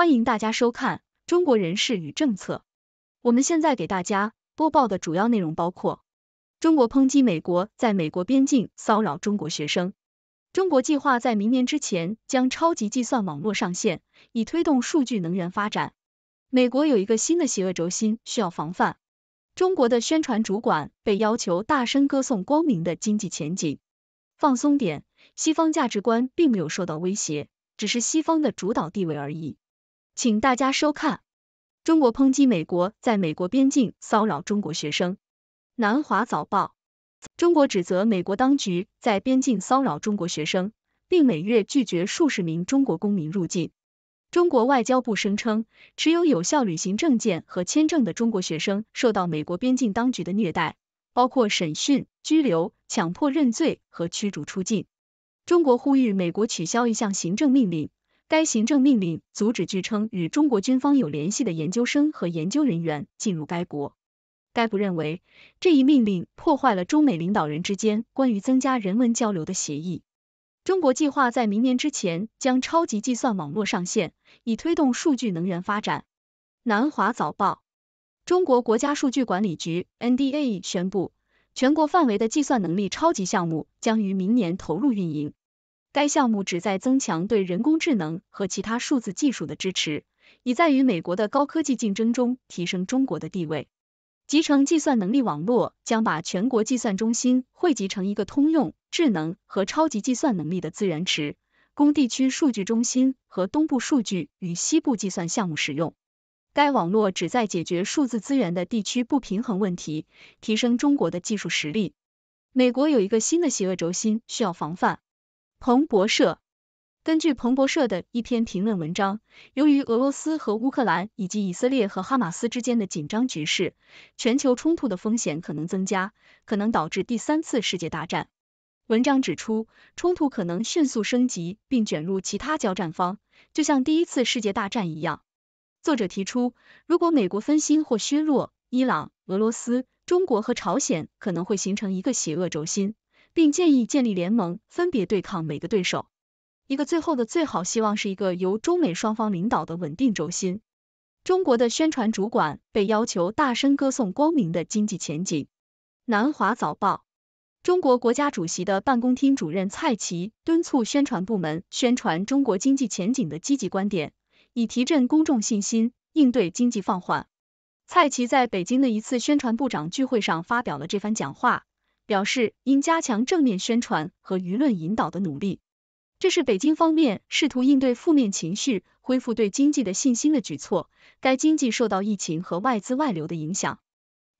欢迎大家收看《中国人事与政策》。我们现在给大家播报的主要内容包括：中国抨击美国在美国边境骚扰中国学生；中国计划在明年之前将超级计算网络上线，以推动数据能源发展；美国有一个新的邪恶轴心需要防范；中国的宣传主管被要求大声歌颂光明的经济前景；放松点，西方价值观并没有受到威胁，只是西方的主导地位而已。请大家收看。中国抨击美国在美国边境骚扰中国学生。南华早报：中国指责美国当局在边境骚扰中国学生，并每月拒绝数十名中国公民入境。中国外交部声称，持有有效旅行证件和签证的中国学生受到美国边境当局的虐待，包括审讯、拘留、强迫认罪和驱逐出境。中国呼吁美国取消一项行政命令。该行政命令阻止据称与中国军方有联系的研究生和研究人员进入该国。该部认为这一命令破坏了中美领导人之间关于增加人文交流的协议。中国计划在明年之前将超级计算网络上线，以推动数据能源发展。南华早报，中国国家数据管理局 NDA 宣布，全国范围的计算能力超级项目将于明年投入运营。该项目旨在增强对人工智能和其他数字技术的支持，以在与美国的高科技竞争中提升中国的地位。集成计算能力网络将把全国计算中心汇集成一个通用、智能和超级计算能力的资源池，供地区数据中心和东部数据与西部计算项目使用。该网络旨在解决数字资源的地区不平衡问题，提升中国的技术实力。美国有一个新的邪恶轴心需要防范。彭博社根据彭博社的一篇评论文章，由于俄罗斯和乌克兰以及以色列和哈马斯之间的紧张局势，全球冲突的风险可能增加，可能导致第三次世界大战。文章指出，冲突可能迅速升级并卷入其他交战方，就像第一次世界大战一样。作者提出，如果美国分心或削弱伊朗、俄罗斯、中国和朝鲜，可能会形成一个邪恶轴心。并建议建立联盟，分别对抗每个对手。一个最后的最好希望是一个由中美双方领导的稳定轴心。中国的宣传主管被要求大声歌颂光明的经济前景。南华早报，中国国家主席的办公厅主任蔡奇敦促宣传部门宣传中国经济前景的积极观点，以提振公众信心，应对经济放缓。蔡奇在北京的一次宣传部长聚会上发表了这番讲话。表示应加强正面宣传和舆论引导的努力，这是北京方面试图应对负面情绪、恢复对经济的信心的举措。该经济受到疫情和外资外流的影响。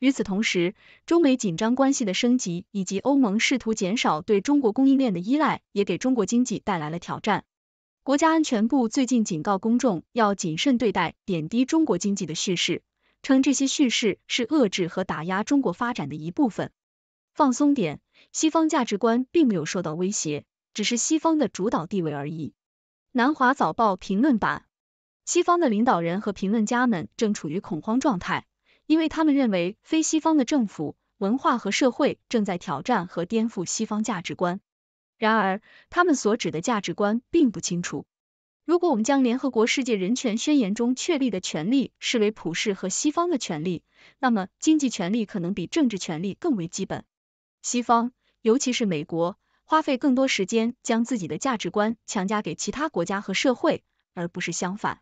与此同时，中美紧张关系的升级以及欧盟试图减少对中国供应链的依赖，也给中国经济带来了挑战。国家安全部最近警告公众要谨慎对待贬低中国经济的叙事，称这些叙事是遏制和打压中国发展的一部分。放松点，西方价值观并没有受到威胁，只是西方的主导地位而已。南华早报评论版，西方的领导人和评论家们正处于恐慌状态，因为他们认为非西方的政府、文化和社会正在挑战和颠覆西方价值观。然而，他们所指的价值观并不清楚。如果我们将联合国世界人权宣言中确立的权利视为普世和西方的权利，那么经济权利可能比政治权利更为基本。西方，尤其是美国，花费更多时间将自己的价值观强加给其他国家和社会，而不是相反。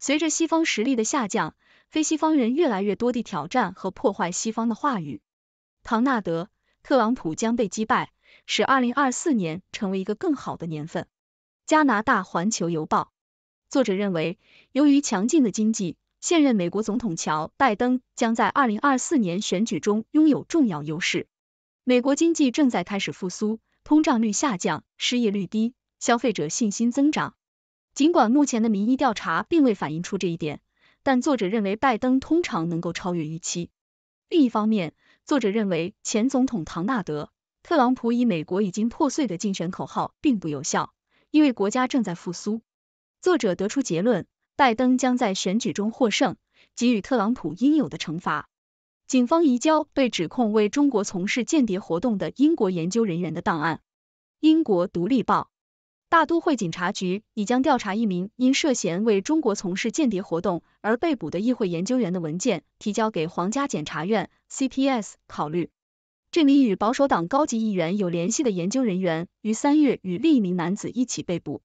随着西方实力的下降，非西方人越来越多地挑战和破坏西方的话语。唐纳德·特朗普将被击败，使二零二四年成为一个更好的年份。加拿大《环球邮报》作者认为，由于强劲的经济，现任美国总统乔·拜登将在二零二四年选举中拥有重要优势。美国经济正在开始复苏，通胀率下降，失业率低，消费者信心增长。尽管目前的民意调查并未反映出这一点，但作者认为拜登通常能够超越预期。另一方面，作者认为前总统唐纳德·特朗普以“美国已经破碎”的竞选口号并不有效，因为国家正在复苏。作者得出结论，拜登将在选举中获胜，给予特朗普应有的惩罚。警方移交被指控为中国从事间谍活动的英国研究人员的档案。英国独立报，大都会警察局已将调查一名因涉嫌为中国从事间谍活动而被捕的议会研究员的文件提交给皇家检察院 （CPS） 考虑。这名与保守党高级议员有联系的研究人员于三月与另一名男子一起被捕。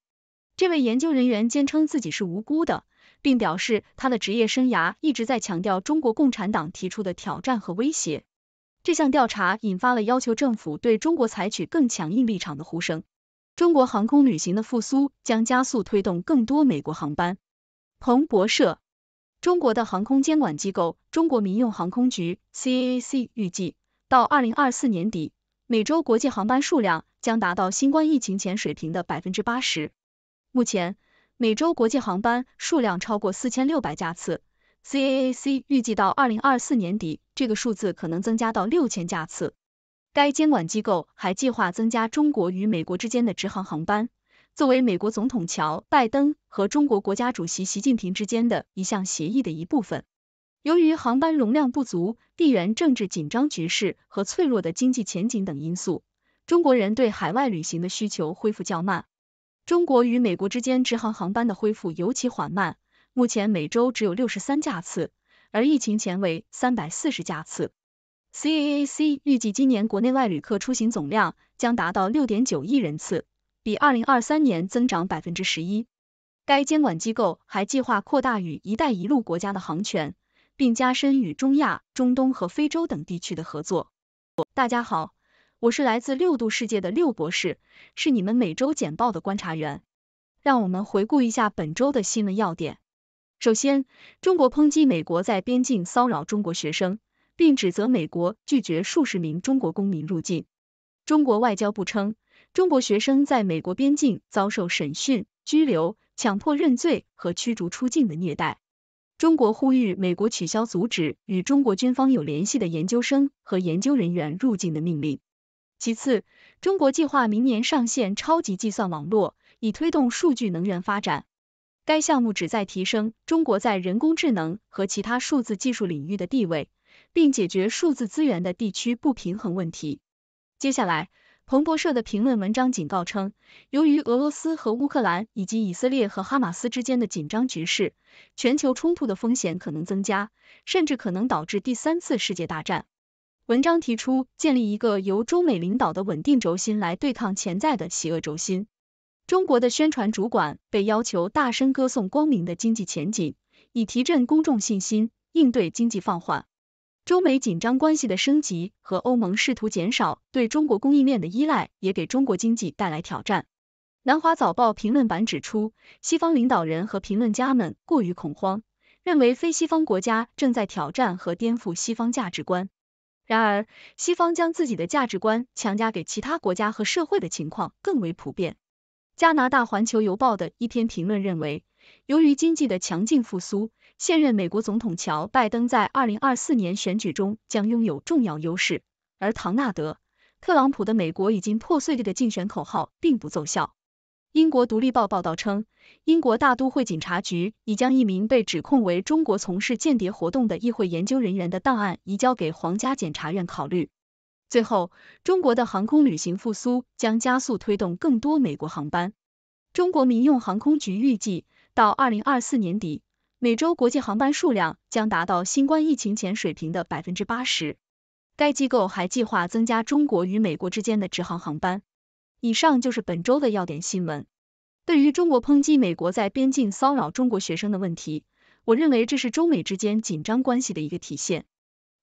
这位研究人员坚称自己是无辜的。并表示，他的职业生涯一直在强调中国共产党提出的挑战和威胁。这项调查引发了要求政府对中国采取更强硬立场的呼声。中国航空旅行的复苏将加速推动更多美国航班。彭博社，中国的航空监管机构中国民用航空局 （CAC） 预计，到二零二四年底，每周国际航班数量将达到新冠疫情前水平的百分之八十。目前。每周国际航班数量超过四千六百架次，CAAC 预计到二零二四年底，这个数字可能增加到六千架次。该监管机构还计划增加中国与美国之间的直航航班，作为美国总统乔拜登和中国国家主席习近平之间的一项协议的一部分。由于航班容量不足、地缘政治紧张局势和脆弱的经济前景等因素，中国人对海外旅行的需求恢复较慢。中国与美国之间直航航班的恢复尤其缓慢，目前每周只有六十三架次，而疫情前为三百四十架次。CAAC 预计今年国内外旅客出行总量将达到六点九亿人次，比二零二三年增长百分之十一。该监管机构还计划扩大与“一带一路”国家的航权，并加深与中亚、中东和非洲等地区的合作。大家好。我是来自六度世界的六博士，是你们每周简报的观察员。让我们回顾一下本周的新闻要点。首先，中国抨击美国在边境骚扰中国学生，并指责美国拒绝数十名中国公民入境。中国外交部称，中国学生在美国边境遭受审讯、拘留、强迫认罪和驱逐出境的虐待。中国呼吁美国取消阻止与中国军方有联系的研究生和研究人员入境的命令。其次，中国计划明年上线超级计算网络，以推动数据能源发展。该项目旨在提升中国在人工智能和其他数字技术领域的地位，并解决数字资源的地区不平衡问题。接下来，彭博社的评论文章警告称，由于俄罗斯和乌克兰以及以色列和哈马斯之间的紧张局势，全球冲突的风险可能增加，甚至可能导致第三次世界大战。文章提出，建立一个由中美领导的稳定轴心来对抗潜在的邪恶轴心。中国的宣传主管被要求大声歌颂光明的经济前景，以提振公众信心，应对经济放缓。中美紧张关系的升级和欧盟试图减少对中国供应链的依赖，也给中国经济带来挑战。南华早报评论版指出，西方领导人和评论家们过于恐慌，认为非西方国家正在挑战和颠覆西方价值观。然而，西方将自己的价值观强加给其他国家和社会的情况更为普遍。加拿大《环球邮报》的一篇评论认为，由于经济的强劲复苏，现任美国总统乔·拜登在2024年选举中将拥有重要优势，而唐纳德·特朗普的“美国已经破碎”的竞选口号并不奏效。《英国独立报》报道称，英国大都会警察局已将一名被指控为中国从事间谍活动的议会研究人员的档案移交给皇家检察院考虑。最后，中国的航空旅行复苏将加速推动更多美国航班。中国民用航空局预计，到二零二四年底，每周国际航班数量将达到新冠疫情前水平的百分之八十。该机构还计划增加中国与美国之间的直航航班。以上就是本周的要点新闻。对于中国抨击美国在边境骚扰中国学生的问题，我认为这是中美之间紧张关系的一个体现。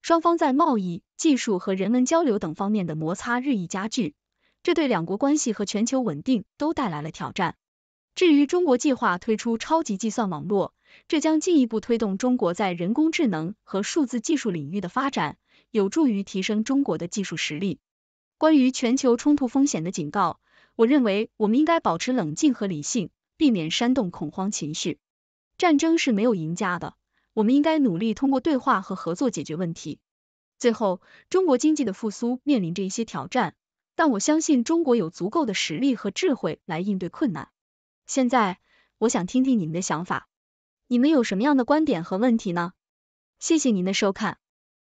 双方在贸易、技术和人文交流等方面的摩擦日益加剧，这对两国关系和全球稳定都带来了挑战。至于中国计划推出超级计算网络，这将进一步推动中国在人工智能和数字技术领域的发展，有助于提升中国的技术实力。关于全球冲突风险的警告，我认为我们应该保持冷静和理性，避免煽动恐慌情绪。战争是没有赢家的，我们应该努力通过对话和合作解决问题。最后，中国经济的复苏面临着一些挑战，但我相信中国有足够的实力和智慧来应对困难。现在，我想听听你们的想法，你们有什么样的观点和问题呢？谢谢您的收看。